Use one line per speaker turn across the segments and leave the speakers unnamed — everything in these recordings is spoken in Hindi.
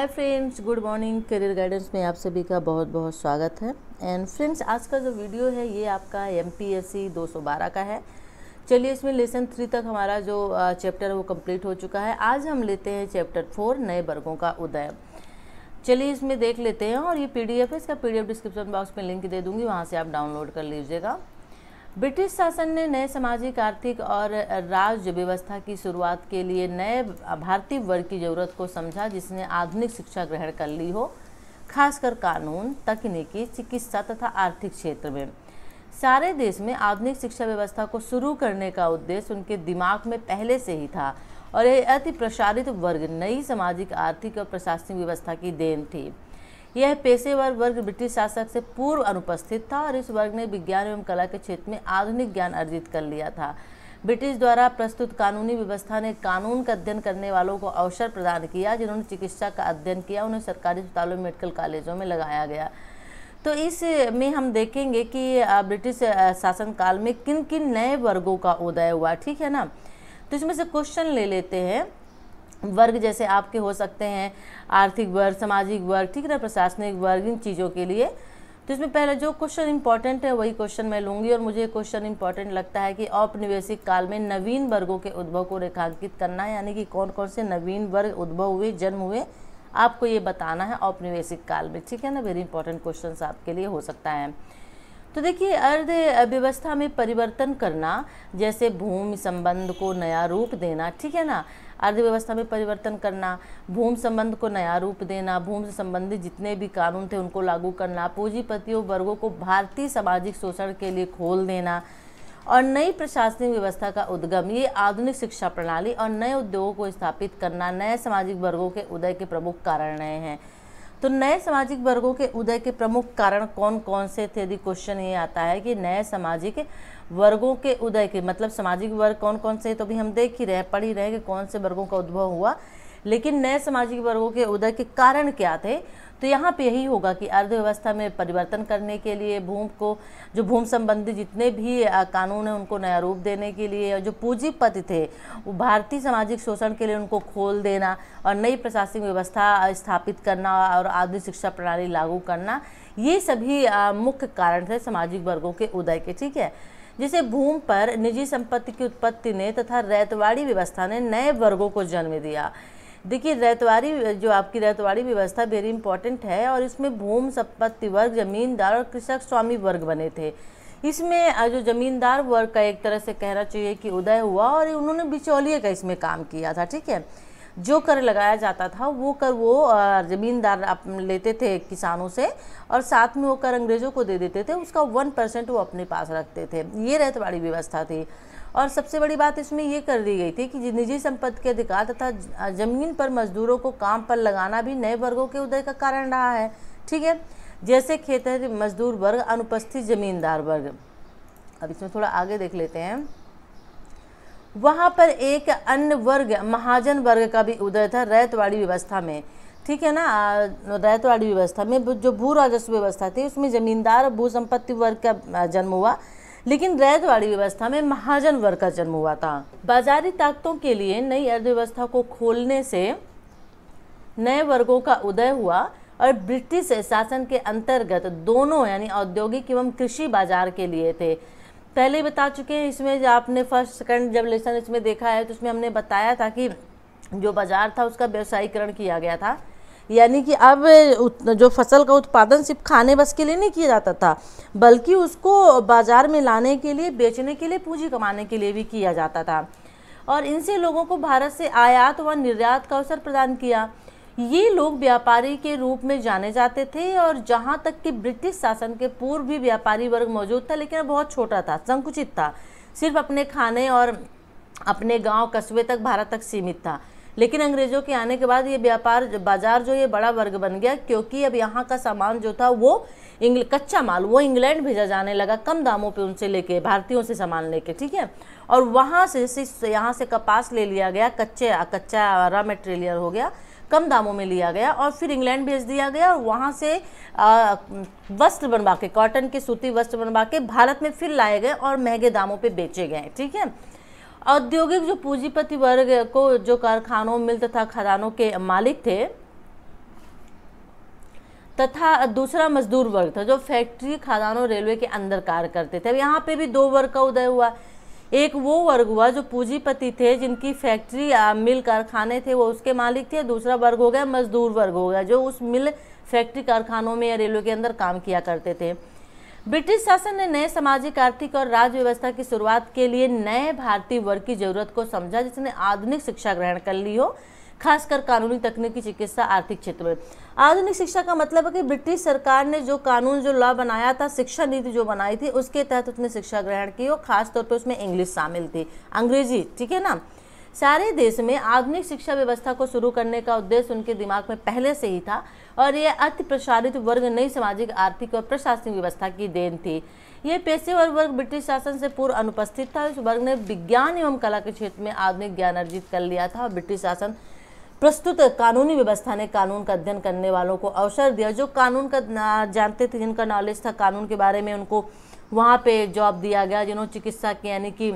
हाय friends good morning career guidance में आप सभी का बहुत बहुत स्वागत है एंड फ्रेंड्स आज का जो वीडियो है ये आपका एम पी एस सी दो सौ बारह का है चलिए इसमें लेसन थ्री तक हमारा जो चैप्टर है वो कंप्लीट हो चुका है आज हम लेते हैं चैप्टर फोर नए वर्गों का उदय चलिए इसमें देख लेते हैं और ये पी डी एफ है इसका P D F description box में लिंक दे दूँगी वहाँ से आप डाउनलोड कर लीजिएगा ब्रिटिश शासन ने नए सामाजिक आर्थिक और राज्य व्यवस्था की शुरुआत के लिए नए भारतीय वर्ग की ज़रूरत को समझा जिसने आधुनिक शिक्षा ग्रहण कर ली हो खासकर कानून तकनीकी चिकित्सा तथा आर्थिक क्षेत्र में सारे देश में आधुनिक शिक्षा व्यवस्था को शुरू करने का उद्देश्य उनके दिमाग में पहले से ही था और यह अति प्रसारित वर्ग नई सामाजिक आर्थिक और प्रशासनिक व्यवस्था की देन थी यह पेशेवर वर्ग ब्रिटिश शासक से पूर्व अनुपस्थित था और इस वर्ग ने विज्ञान एवं कला के क्षेत्र में आधुनिक ज्ञान अर्जित कर लिया था ब्रिटिश द्वारा प्रस्तुत कानूनी व्यवस्था ने कानून का अध्ययन करने वालों को अवसर प्रदान किया जिन्होंने चिकित्सा का अध्ययन किया उन्हें सरकारी अस्पतालों में मेडिकल कॉलेजों में लगाया गया तो इस में हम देखेंगे कि ब्रिटिश शासनकाल में किन किन नए वर्गों का उदय हुआ ठीक है ना तो इसमें से क्वेश्चन ले लेते हैं वर्ग जैसे आपके हो सकते हैं आर्थिक वर्ग सामाजिक वर्ग ठीक है प्रशासनिक वर्ग इन चीज़ों के लिए तो इसमें पहले जो क्वेश्चन इंपॉर्टेंट है वही क्वेश्चन मैं लूँगी और मुझे क्वेश्चन इंपॉर्टेंट लगता है कि औपनिवेशिक काल में नवीन वर्गों के उद्भव को रेखांकित करना है यानी कि कौन कौन से नवीन वर्ग उद्भव हुए जन्म हुए आपको ये बताना है औपनिवेशिक काल में ठीक है ना वेरी इंपॉर्टेंट क्वेश्चन आपके लिए हो सकता है तो देखिए अर्ध व्यवस्था में परिवर्तन करना जैसे भूमि संबंध को नया रूप देना ठीक है ना अर्थव्यवस्था में परिवर्तन करना भूमि संबंध को नया रूप देना भूमि से संबंधित जितने भी कानून थे उनको लागू करना पूंजीपतियों वर्गों को भारतीय सामाजिक शोषण के लिए खोल देना और नई प्रशासनिक व्यवस्था का उद्गम ये आधुनिक शिक्षा प्रणाली और नए उद्योगों को स्थापित करना नए सामाजिक वर्गों के उदय के प्रमुख कारण रहे हैं तो नए सामाजिक वर्गों के उदय के प्रमुख कारण कौन कौन से थे यदि क्वेश्चन ये आता है कि नए सामाजिक वर्गों के उदय के मतलब सामाजिक वर्ग कौन कौन से तो भी हम देख ही रहे पढ़ ही रहे कि कौन से वर्गों का उद्भव हुआ लेकिन नए सामाजिक वर्गों के उदय के कारण क्या थे तो यहाँ पे यही होगा कि अर्थव्यवस्था में परिवर्तन करने के लिए भूम को जो भूम संबंधी जितने भी कानून हैं उनको नया रूप देने के लिए जो पूंजीपति थे वो भारतीय सामाजिक शोषण के लिए उनको खोल देना और नई प्रशासनिक व्यवस्था स्थापित करना और आधुनिक शिक्षा प्रणाली लागू करना ये सभी मुख्य कारण थे सामाजिक वर्गों के उदय के ठीक है जिसे भूम पर निजी संपत्ति की उत्पत्ति ने तथा रैतवाड़ी व्यवस्था ने नए वर्गों को जन्म दिया देखिए रैतवाड़ी जो आपकी रैतवाड़ी व्यवस्था वेरी इंपॉर्टेंट है और इसमें भूम संपत्ति वर्ग जमींदार और कृषक स्वामी वर्ग बने थे इसमें जो जमींदार वर्ग का एक तरह से कहना चाहिए कि उदय हुआ और उन्होंने बिचौलिए का इसमें काम किया था ठीक है जो कर लगाया जाता था वो कर वो ज़मींदार लेते थे किसानों से और साथ में वो कर अंग्रेज़ों को दे देते थे उसका वन परसेंट वो अपने पास रखते थे ये रैतवाड़ी व्यवस्था थी और सबसे बड़ी बात इसमें यह कर दी गई थी कि निजी संपत्ति के अधिकार तथा जमीन पर मजदूरों को काम पर लगाना भी नए वर्गों के उदय का कारण रहा है ठीक है जैसे खेत मजदूर वर्ग अनुपस्थित जमींदार वर्ग अब इसमें थोड़ा आगे देख लेते हैं वहाँ पर एक अन्य वर्ग महाजन वर्ग का भी उदय था रैतवाड़ी व्यवस्था में ठीक है ना रैतवाड़ी व्यवस्था में जो भू राजस्व व्यवस्था थी उसमें जमींदार भू संपत्ति वर्ग का जन्म हुआ लेकिन रैतवाड़ी व्यवस्था में महाजन वर्ग का जन्म हुआ था बाजारी ताकतों के लिए नई अर्थव्यवस्था को खोलने से नए वर्गों का उदय हुआ और ब्रिटिश शासन के अंतर्गत दोनों यानी औद्योगिक एवं कृषि बाजार के लिए थे पहले बता चुके हैं इसमें आपने फर्स्ट सेकंड जब लेसन इसमें देखा है तो उसमें हमने बताया था कि जो बाजार था उसका व्यवसायीकरण किया गया था यानी कि अब जो फसल का उत्पादन सिर्फ खाने बस के लिए नहीं किया जाता था बल्कि उसको बाज़ार में लाने के लिए बेचने के लिए पूंजी कमाने के लिए भी किया जाता था और इनसे लोगों को भारत से आयात व निर्यात का अवसर प्रदान किया ये लोग व्यापारी के रूप में जाने जाते थे और जहाँ तक कि ब्रिटिश शासन के पूर्व भी व्यापारी वर्ग मौजूद था लेकिन बहुत छोटा था संकुचित था सिर्फ अपने खाने और अपने गांव कस्बे तक भारत तक सीमित था लेकिन अंग्रेज़ों के आने के बाद ये व्यापार बाज़ार जो ये बड़ा वर्ग बन गया क्योंकि अब यहाँ का सामान जो था वो इंग्ल कच्चा माल वो इंग्लैंड भेजा जाने लगा कम दामों पे उनसे लेके भारतीयों से सामान लेके ठीक है और वहाँ से, से यहाँ से कपास ले लिया गया कच्चे कच्चा रॉ मटेरियल हो गया कम दामों में लिया गया और फिर इंग्लैंड भेज दिया गया और वहाँ से वस्त्र बनवा के कॉटन के सूती वस्त्र बनवा के भारत में फिर लाए गए और महंगे दामों पर बेचे गए ठीक है औद्योगिक जो पूंजीपति वर्ग को जो कारखानों मिल तथा खदानों के मालिक थे तथा दूसरा मजदूर वर्ग था जो फैक्ट्री खदानों रेलवे के अंदर कार्य करते थे अब यहाँ पे भी दो वर्ग का उदय हुआ एक वो वर्ग हुआ जो पूंजीपति थे जिनकी फैक्ट्री मिल कारखाने थे वो उसके मालिक थे दूसरा वर्ग हो गया मजदूर वर्ग हो गया जो उस मिल फैक्ट्री कारखानों में या रेलवे के अंदर काम किया करते थे ब्रिटिश शासन ने नए सामाजिक आर्थिक और राज्य व्यवस्था की शुरुआत के लिए नए भारतीय वर्ग की जरूरत को समझा जिसने आधुनिक शिक्षा ग्रहण कर ली हो खासकर कानूनी तकनीकी चिकित्सा आर्थिक क्षेत्र में आधुनिक शिक्षा का मतलब है कि ब्रिटिश सरकार ने जो कानून जो लॉ बनाया था शिक्षा नीति जो बनाई थी उसके तहत उसने शिक्षा ग्रहण की और खासतौर पर उसमें इंग्लिश शामिल थी अंग्रेजी ठीक है ना सारे देश में आधुनिक शिक्षा व्यवस्था को शुरू करने का उद्देश्य उनके दिमाग में पहले से ही था और यह अति प्रसारित वर्ग नई सामाजिक आर्थिक और प्रशासनिक व्यवस्था की देन थी यह पेशेवर वर्ग ब्रिटिश शासन से पूर्व अनुपस्थित था इस वर्ग ने विज्ञान एवं कला के क्षेत्र में आधुनिक ज्ञान अर्जित कर लिया था और ब्रिटिश शासन प्रस्तुत कानूनी व्यवस्था ने कानून का अध्ययन करने वालों को अवसर दिया जो कानून का जानते थे जिनका नॉलेज था कानून के बारे में उनको वहाँ पे जॉब दिया गया जिन्होंने चिकित्सा की यानी कि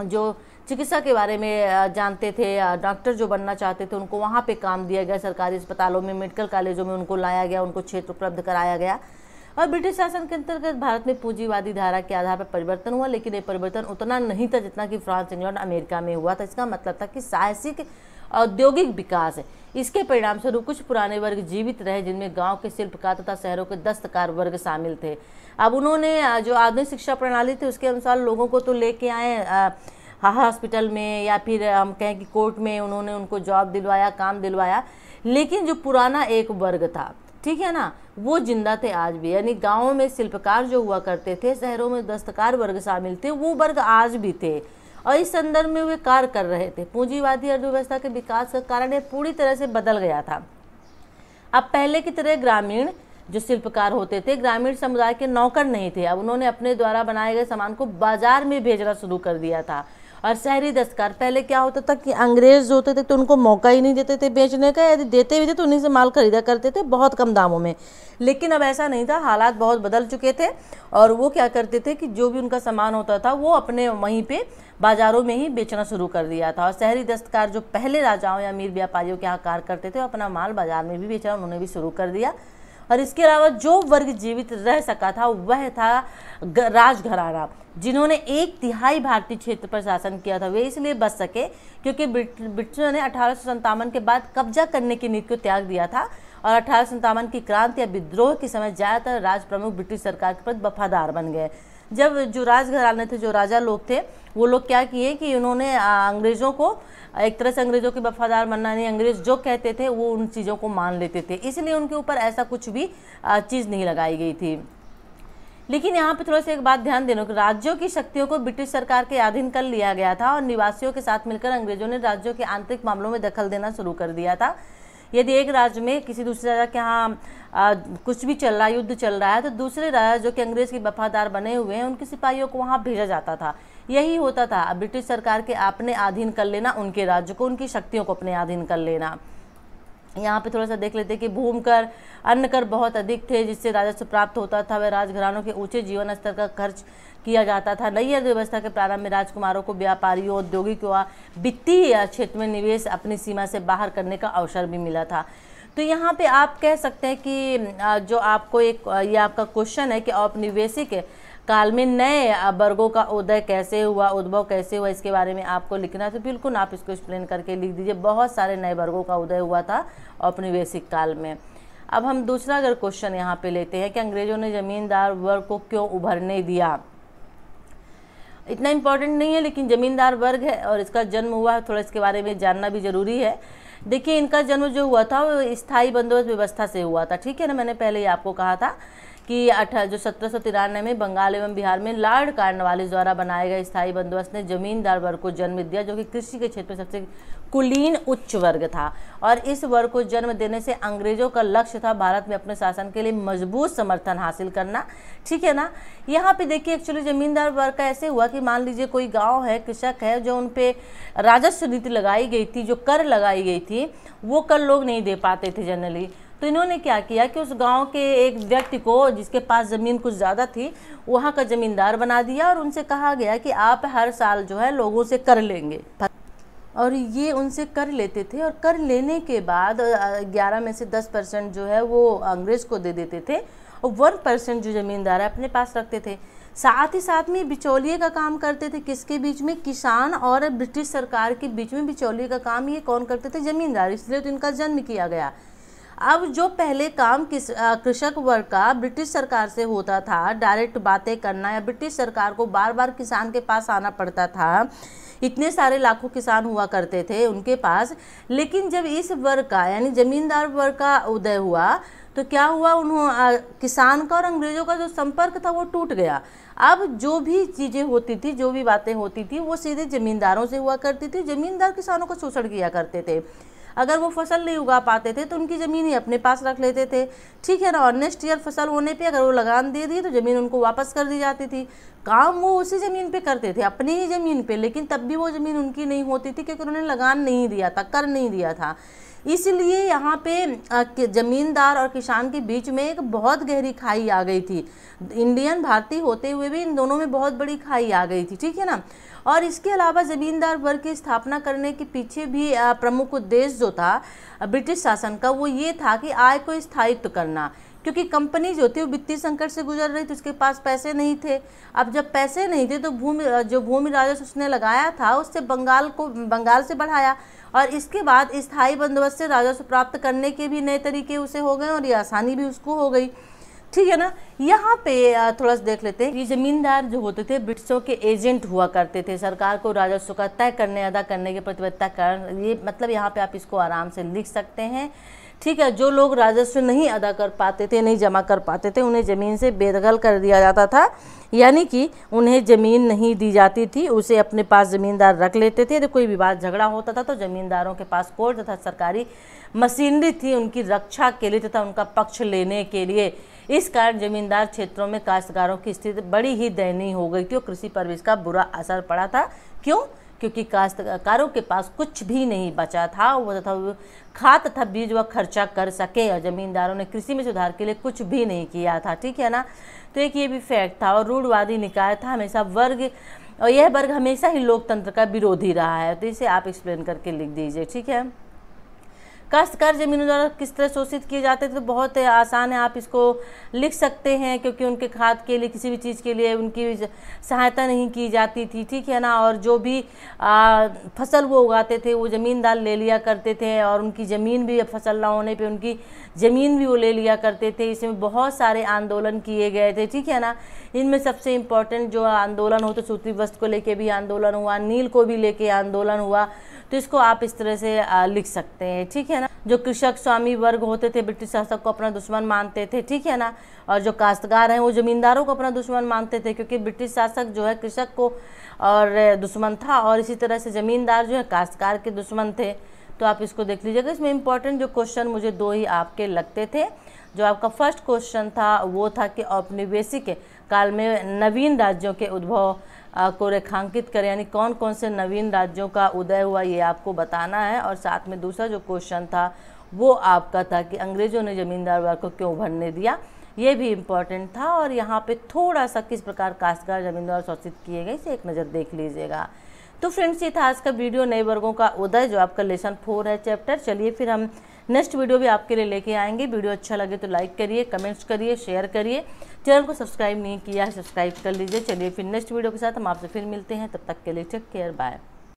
जो चिकित्सा के बारे में जानते थे डॉक्टर जो बनना चाहते थे उनको वहाँ पे काम दिया गया सरकारी अस्पतालों में मेडिकल कॉलेजों में उनको लाया गया उनको क्षेत्र उपलब्ध कराया गया और ब्रिटिश शासन के अंतर्गत भारत में पूंजीवादी धारा के आधार पर परिवर्तन हुआ लेकिन ये परिवर्तन उतना नहीं था जितना कि फ्रांस इंग्लैंड अमेरिका में हुआ था इसका मतलब था कि साहसिक औद्योगिक विकास है इसके परिणाम स्वरूप कुछ पुराने वर्ग जीवित रहे जिनमें गांव के शिल्पकार तथा शहरों के दस्तकार वर्ग शामिल थे अब उन्होंने जो आधुनिक शिक्षा प्रणाली थी उसके अनुसार लोगों को तो लेके आए हॉस्पिटल में या फिर हम कहें कि कोर्ट में उन्होंने उनको जॉब दिलवाया काम दिलवाया लेकिन जो पुराना एक वर्ग था ठीक है ना वो जिंदा थे आज भी यानी गाँव में शिल्पकार जो हुआ करते थे शहरों में दस्तकार वर्ग शामिल थे वो वर्ग आज भी थे और इस संदर्भ में वे कार्य कर रहे थे पूंजीवादी अर्थव्यवस्था के विकास का कारण यह पूरी तरह से बदल गया था अब पहले की तरह ग्रामीण जो शिल्पकार होते थे ग्रामीण समुदाय के नौकर नहीं थे अब उन्होंने अपने द्वारा बनाए गए सामान को बाजार में भेजना शुरू कर दिया था और शहरी दस्तकार पहले क्या होता था कि अंग्रेज़ होते थे तो उनको मौका ही नहीं देते थे बेचने का यदि देते भी थे तो उन्हीं से माल खरीदा करते थे बहुत कम दामों में लेकिन अब ऐसा नहीं था हालात बहुत बदल चुके थे और वो क्या करते थे कि जो भी उनका सामान होता था वो अपने वहीं पर बाज़ारों में ही बेचना शुरू कर दिया था और शहरी दस्तकार जो पहले राजाओं या अमीर व्यापारियों के यहाँ कार्य करते थे अपना माल बाज़ार में भी बेचना उन्होंने भी शुरू कर दिया और इसके अलावा जो वर्ग जीवित रह सका था वह था राजघराना जिन्होंने एक तिहाई भारतीय क्षेत्र पर शासन किया था वे इसलिए बच सके क्योंकि ब्रिटिशों ने अठारह के बाद कब्जा करने की नीति को त्याग दिया था और अठारह की क्रांति या विद्रोह के समय ज़्यादातर राज प्रमुख ब्रिटिश सरकार के प्रति वफादार बन गए जब जुराज घराने थे जो राजा लोग थे वो लोग क्या किए कि उन्होंने अंग्रेज़ों को एक तरह से अंग्रेज़ों के वफादार मनना नहीं अंग्रेज़ जो कहते थे वो उन चीज़ों को मान लेते थे इसलिए उनके ऊपर ऐसा कुछ भी चीज़ नहीं लगाई गई थी लेकिन यहाँ पे थोड़ा सा एक बात ध्यान देना कि राज्यों की शक्तियों को ब्रिटिश सरकार के अधीन कर लिया गया था और निवासियों के साथ मिलकर अंग्रेजों ने राज्यों के आंतरिक मामलों में दखल देना शुरू कर दिया था यदि एक राज्य में किसी दूसरे राजा के यहाँ कुछ भी चल रहा है युद्ध चल रहा है तो दूसरे राजा जो कि अंग्रेज़ के वफादार बने हुए हैं उनके सिपाहियों को वहाँ भेजा जाता था यही होता था ब्रिटिश सरकार के अपने अधीन कर लेना उनके राज्य को उनकी शक्तियों को अपने अधीन कर लेना यहाँ पे थोड़ा सा देख लेते हैं कि भूम कर अन्न कर बहुत अधिक थे जिससे राजस्व प्राप्त होता था वह राजघरानों के ऊंचे जीवन स्तर का खर्च किया जाता था नई अर्थव्यवस्था के प्रारंभ में राजकुमारों को व्यापारियों औद्योगिक व वित्तीय क्षेत्र में निवेश अपनी सीमा से बाहर करने का अवसर भी मिला था तो यहाँ पे आप कह सकते हैं कि जो आपको एक ये आपका क्वेश्चन है कि औपनिवेशिक काल में नए वर्गों का उदय कैसे हुआ उद्भव कैसे हुआ इसके बारे में आपको लिखना है तो बिल्कुल आप इसको एक्सप्लेन करके लिख दीजिए बहुत सारे नए वर्गों का उदय हुआ था औपनिवेशिक काल में अब हम दूसरा अगर क्वेश्चन यहाँ पे लेते हैं कि अंग्रेज़ों ने ज़मींदार वर्ग को क्यों उभरने दिया इतना इम्पोर्टेंट नहीं है लेकिन ज़मींदार वर्ग है और इसका जन्म हुआ है थोड़ा इसके बारे में जानना भी ज़रूरी है देखिए इनका जन्म जो हुआ था वो स्थायी बंदोबस्त व्यवस्था से हुआ था ठीक है ना मैंने पहले ही आपको कहा था कि अठारह जो सत्रह में बंगाल एवं बिहार में लॉर्ड कार्नवालिस द्वारा बनाए गए स्थायी बंदोबस्त ने जमींदार वर्ग को जन्म दिया जो कि कृषि के क्षेत्र में सबसे कुलीन उच्च वर्ग था और इस वर्ग को जन्म देने से अंग्रेजों का लक्ष्य था भारत में अपने शासन के लिए मजबूत समर्थन हासिल करना ठीक है ना यहाँ पे देखिए एक्चुअली जमींदार वर्ग का ऐसे हुआ कि मान लीजिए कोई गांव है कृषक है जो उन पर राजस्व नीति लगाई गई थी जो कर लगाई गई थी वो कर लोग नहीं दे पाते थे जनरली तो इन्होंने क्या किया कि उस गांव के एक व्यक्ति को जिसके पास ज़मीन कुछ ज़्यादा थी वहाँ का ज़मींदार बना दिया और उनसे कहा गया कि आप हर साल जो है लोगों से कर लेंगे और ये उनसे कर लेते थे और कर लेने के बाद ग्यारह में से दस परसेंट जो है वो अंग्रेज़ को दे देते थे और वन परसेंट जो ज़मींदार है अपने पास रखते थे साथ ही साथ में बिचौलिए का काम करते थे किसके बीच में किसान और ब्रिटिश सरकार के बीच में बिचौलिए का काम ये कौन करते थे ज़मींदार इसलिए तो इनका जन्म किया गया अब जो पहले काम किस कृषक वर्ग का ब्रिटिश सरकार से होता था डायरेक्ट बातें करना या ब्रिटिश सरकार को बार बार किसान के पास आना पड़ता था इतने सारे लाखों किसान हुआ करते थे उनके पास लेकिन जब इस वर्ग का यानी ज़मींदार वर्ग का उदय हुआ तो क्या हुआ उन्होंने किसान का और अंग्रेज़ों का जो संपर्क था वो टूट गया अब जो भी चीज़ें होती थी जो भी बातें होती थी वो सीधे ज़मींदारों से हुआ करती थी ज़मींदार किसानों का शोषण किया करते थे अगर वो फसल नहीं उगा पाते थे तो उनकी ज़मीन ही अपने पास रख लेते थे ठीक है ना और नेक्स्ट ईयर फसल होने पर अगर वो लगान दे दी तो ज़मीन उनको वापस कर दी जाती थी काम वो उसी ज़मीन पे करते थे अपनी ही ज़मीन पे लेकिन तब भी वो ज़मीन उनकी नहीं होती थी क्योंकि उन्होंने लगान नहीं दिया था कर नहीं दिया था इसलिए यहाँ पे ज़मींदार और किसान के बीच में एक बहुत गहरी खाई आ गई थी इंडियन भारतीय होते हुए भी इन दोनों में बहुत बड़ी खाई आ गई थी ठीक है ना और इसके अलावा ज़मींदार वर्ग की स्थापना करने के पीछे भी प्रमुख उद्देश्य जो था ब्रिटिश शासन का वो ये था कि आय को स्थायित्व करना क्योंकि कंपनी जो थी वो वित्तीय संकट से गुजर रही थी उसके पास पैसे नहीं थे अब जब पैसे नहीं थे तो भूमि जो भूमि राजस्व उसने लगाया था उससे बंगाल को बंगाल से बढ़ाया और इसके बाद स्थायी बंदोबस्त से राजस्व प्राप्त करने के भी नए तरीके उसे हो गए और ये आसानी भी उसको हो गई ठीक है ना यहाँ पे थोड़ा सा देख लेते हैं ये जमींदार जो होते थे ब्रिटिशों के एजेंट हुआ करते थे सरकार को राजस्व का तय करने अदा करने की प्रतिबद्धता कर ये मतलब यहाँ पे आप इसको आराम से लिख सकते हैं ठीक है जो लोग राजस्व नहीं अदा कर पाते थे नहीं जमा कर पाते थे उन्हें ज़मीन से बेदखल कर दिया जाता था यानी कि उन्हें ज़मीन नहीं दी जाती थी उसे अपने पास ज़मींदार रख लेते थे यदि कोई विवाद झगड़ा होता था तो ज़मींदारों के पास कोर्ट तथा सरकारी मशीनरी थी उनकी रक्षा के लिए तथा उनका पक्ष लेने के लिए इस कारण जमींदार क्षेत्रों में काश्तकारों की स्थिति बड़ी ही दयनीय हो गई थी और कृषि पर भी इसका बुरा असर पड़ा था क्यों क्योंकि काश्तकारों के पास कुछ भी नहीं बचा था वो तथा खाद तथा बीज व खर्चा कर सके और ज़मींदारों ने कृषि में सुधार के लिए कुछ भी नहीं किया था ठीक है ना तो एक ये भी फैक्ट था और रूढ़वादी निकाय था हमेशा वर्ग और यह वर्ग हमेशा ही लोकतंत्र का विरोधी रहा है तो इसे आप एक्सप्लेन करके लिख दीजिए ठीक है काश्तकार ज़मीनों द्वारा किस तरह शोषित किए जाते थे तो बहुत आसान है आप इसको लिख सकते हैं क्योंकि उनके खाद के लिए किसी भी चीज़ के लिए उनकी सहायता नहीं की जाती थी ठीक है ना और जो भी आ, फसल वो उगाते थे वो ज़मींदार ले लिया करते थे और उनकी ज़मीन भी फसल ना होने पर उनकी ज़मीन भी वो ले लिया करते थे इसमें बहुत सारे आंदोलन किए गए थे ठीक है ना इनमें सबसे इम्पोर्टेंट जो आंदोलन हो तो सूत्री वस्त्र को लेके भी आंदोलन हुआ नील को भी लेके आंदोलन हुआ तो इसको आप इस तरह से लिख सकते हैं ठीक है ना जो कृषक स्वामी वर्ग होते थे ब्रिटिश शासक को अपना दुश्मन मानते थे ठीक है ना और जो काश्तकार हैं वो ज़मींदारों को अपना दुश्मन मानते थे क्योंकि ब्रिटिश शासक जो है कृषक को और दुश्मन था और इसी तरह से ज़मींदार जो है काश्तकार के दुश्मन थे तो आप इसको देख लीजिएगा इसमें इम्पोर्टेंट जो क्वेश्चन मुझे दो ही आपके लगते थे जो आपका फर्स्ट क्वेश्चन था वो था कि औपनिवेशिक काल में नवीन राज्यों के उद्भव को रेखांकित करें यानी कौन कौन से नवीन राज्यों का उदय हुआ ये आपको बताना है और साथ में दूसरा जो क्वेश्चन था वो आपका था कि अंग्रेज़ों ने ज़मींदार वर्ग को क्यों भरने दिया ये भी इम्पॉर्टेंट था और यहाँ पे थोड़ा सा किस प्रकार काश्तकार ज़मींदार शोषित किए गए इसे एक नज़र देख लीजिएगा तो फ्रेंड्स ये था आज का वीडियो नए वर्गों का उदय जो आपका लेसन फोर है चैप्टर चलिए फिर हम नेक्स्ट वीडियो भी आपके लिए लेके आएंगे वीडियो अच्छा लगे तो लाइक करिए कमेंट्स करिए शेयर करिए चैनल को सब्सक्राइब नहीं किया है सब्सक्राइब कर लीजिए चलिए फिर नेक्स्ट वीडियो के साथ हम आपसे फिर मिलते हैं तब तक के लिए टेक केयर बाय